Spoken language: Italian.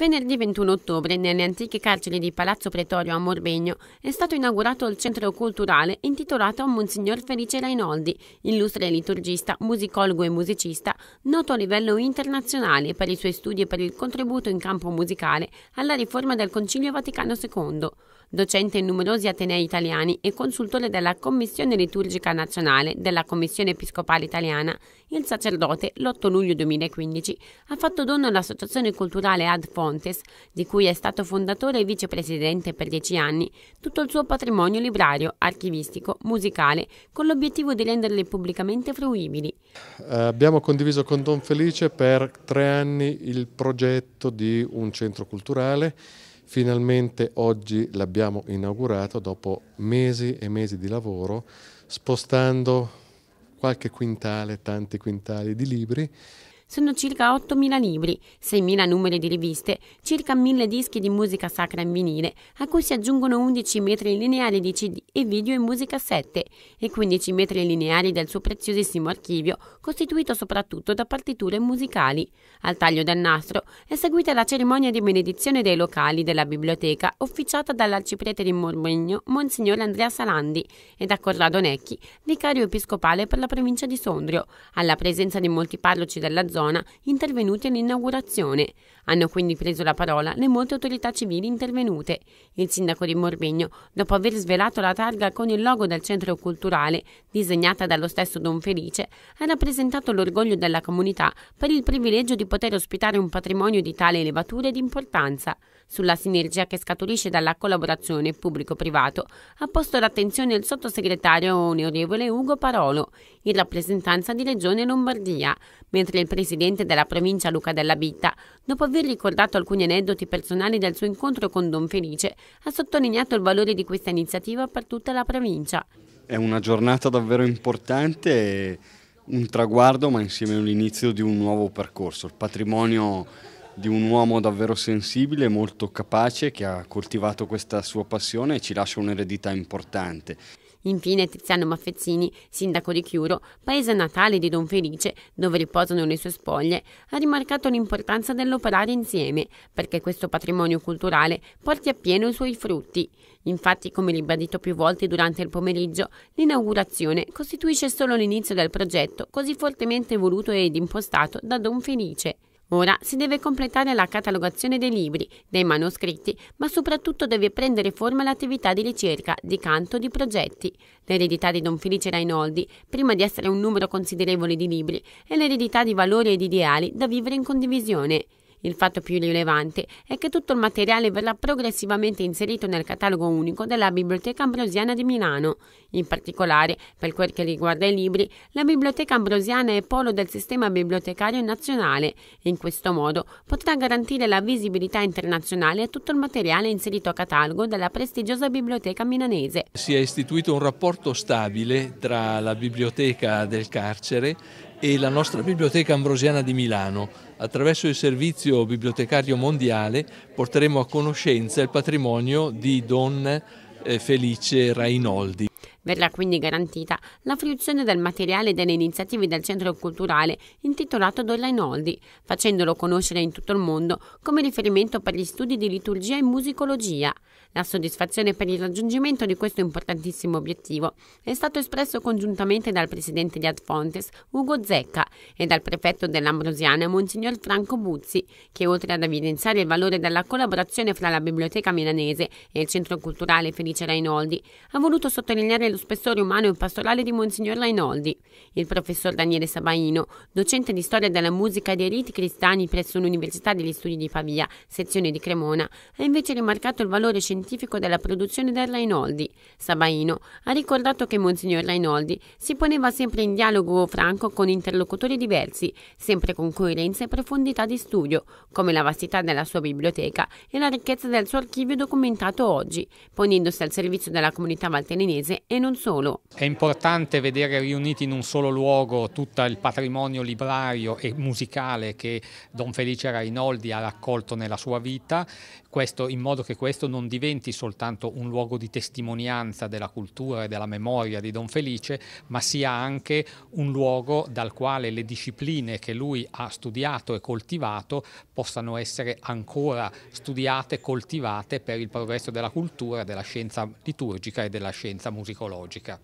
Venerdì 21 ottobre, nelle antiche carceri di Palazzo Pretorio a Morbegno, è stato inaugurato il centro culturale intitolato a Monsignor Felice Rainoldi, illustre liturgista, musicologo e musicista, noto a livello internazionale per i suoi studi e per il contributo in campo musicale alla riforma del Concilio Vaticano II. Docente in numerosi atenei italiani e consultore della Commissione Liturgica Nazionale della Commissione Episcopale Italiana, il sacerdote l'8 luglio 2015 ha fatto dono all'Associazione Culturale Ad Fontes, di cui è stato fondatore e vicepresidente per dieci anni, tutto il suo patrimonio librario, archivistico, musicale, con l'obiettivo di renderli pubblicamente fruibili. Eh, abbiamo condiviso con Don Felice per tre anni il progetto di un centro culturale Finalmente oggi l'abbiamo inaugurato dopo mesi e mesi di lavoro, spostando qualche quintale, tanti quintali di libri sono circa 8.000 libri, 6.000 numeri di riviste, circa 1.000 dischi di musica sacra in vinile, a cui si aggiungono 11 metri lineari di CD e video in musica 7 e 15 metri lineari del suo preziosissimo archivio, costituito soprattutto da partiture musicali. Al taglio del nastro è seguita la cerimonia di benedizione dei locali della biblioteca officiata dall'arciprete di Morbegno, Monsignor Andrea Salandi, e da Corrado Necchi, vicario episcopale per la provincia di Sondrio, alla presenza di molti parroci della zona zona intervenuti all'inaugurazione. Hanno quindi preso la parola le molte autorità civili intervenute. Il sindaco di Morbegno, dopo aver svelato la targa con il logo del centro culturale, disegnata dallo stesso Don Felice, ha rappresentato l'orgoglio della comunità per il privilegio di poter ospitare un patrimonio di tale elevatura ed importanza. Sulla sinergia che scaturisce dalla collaborazione pubblico-privato ha posto l'attenzione il sottosegretario onorevole Ugo Parolo, in rappresentanza di Regione Lombardia, mentre il presidente presidente della provincia Luca Della Bitta, dopo aver ricordato alcuni aneddoti personali del suo incontro con Don Felice, ha sottolineato il valore di questa iniziativa per tutta la provincia. È una giornata davvero importante, un traguardo ma insieme all'inizio di un nuovo percorso. Il patrimonio di un uomo davvero sensibile, molto capace, che ha coltivato questa sua passione e ci lascia un'eredità importante. Infine Tiziano Maffezzini, sindaco di Chiuro, paese natale di Don Felice, dove riposano le sue spoglie, ha rimarcato l'importanza dell'operare insieme, perché questo patrimonio culturale porti appieno i suoi frutti. Infatti, come ribadito più volte durante il pomeriggio, l'inaugurazione costituisce solo l'inizio del progetto così fortemente voluto ed impostato da Don Felice. Ora si deve completare la catalogazione dei libri, dei manoscritti, ma soprattutto deve prendere forma l'attività di ricerca, di canto, di progetti. L'eredità di Don Felice Rainoldi, prima di essere un numero considerevole di libri, è l'eredità di valori e di ideali da vivere in condivisione. Il fatto più rilevante è che tutto il materiale verrà progressivamente inserito nel catalogo unico della Biblioteca Ambrosiana di Milano. In particolare, per quel che riguarda i libri, la Biblioteca Ambrosiana è polo del sistema bibliotecario nazionale e in questo modo potrà garantire la visibilità internazionale a tutto il materiale inserito a catalogo della prestigiosa biblioteca milanese. Si è istituito un rapporto stabile tra la biblioteca del carcere e la nostra Biblioteca Ambrosiana di Milano. Attraverso il servizio bibliotecario mondiale porteremo a conoscenza il patrimonio di Don eh, Felice Rainoldi. Verrà quindi garantita la fruizione del materiale delle iniziative del centro culturale intitolato Dollain Oldi, facendolo conoscere in tutto il mondo come riferimento per gli studi di liturgia e musicologia. La soddisfazione per il raggiungimento di questo importantissimo obiettivo è stato espresso congiuntamente dal presidente di Adfontes, Ugo Zecca, e dal prefetto dell'Ambrosiana, Monsignor Franco Buzzi, che oltre ad evidenziare il valore della collaborazione fra la Biblioteca Milanese e il Centro Culturale Felice Rainoldi, ha voluto sottolineare lo spessore umano e pastorale di Monsignor Lainoldi. Il professor Daniele Sabaino, docente di storia della musica dei riti cristiani presso l'Università degli Studi di Pavia, sezione di Cremona, ha invece rimarcato il valore scientifico della produzione del Lainoldi. Sabaino ha ricordato che Monsignor Lainoldi si poneva sempre in dialogo franco con interlocutori diversi, sempre con coerenza e profondità di studio, come la vastità della sua biblioteca e la ricchezza del suo archivio documentato oggi, ponendosi al servizio della comunità valtellinese e non solo. È importante vedere riuniti in un solo luogo tutto il patrimonio librario e musicale che Don Felice Rainoldi ha raccolto nella sua vita, questo, in modo che questo non diventi soltanto un luogo di testimonianza della cultura e della memoria di Don Felice, ma sia anche un luogo dal quale le discipline che lui ha studiato e coltivato possano essere ancora studiate, coltivate per il progresso della cultura, della scienza liturgica e della scienza musicologica tecnologica.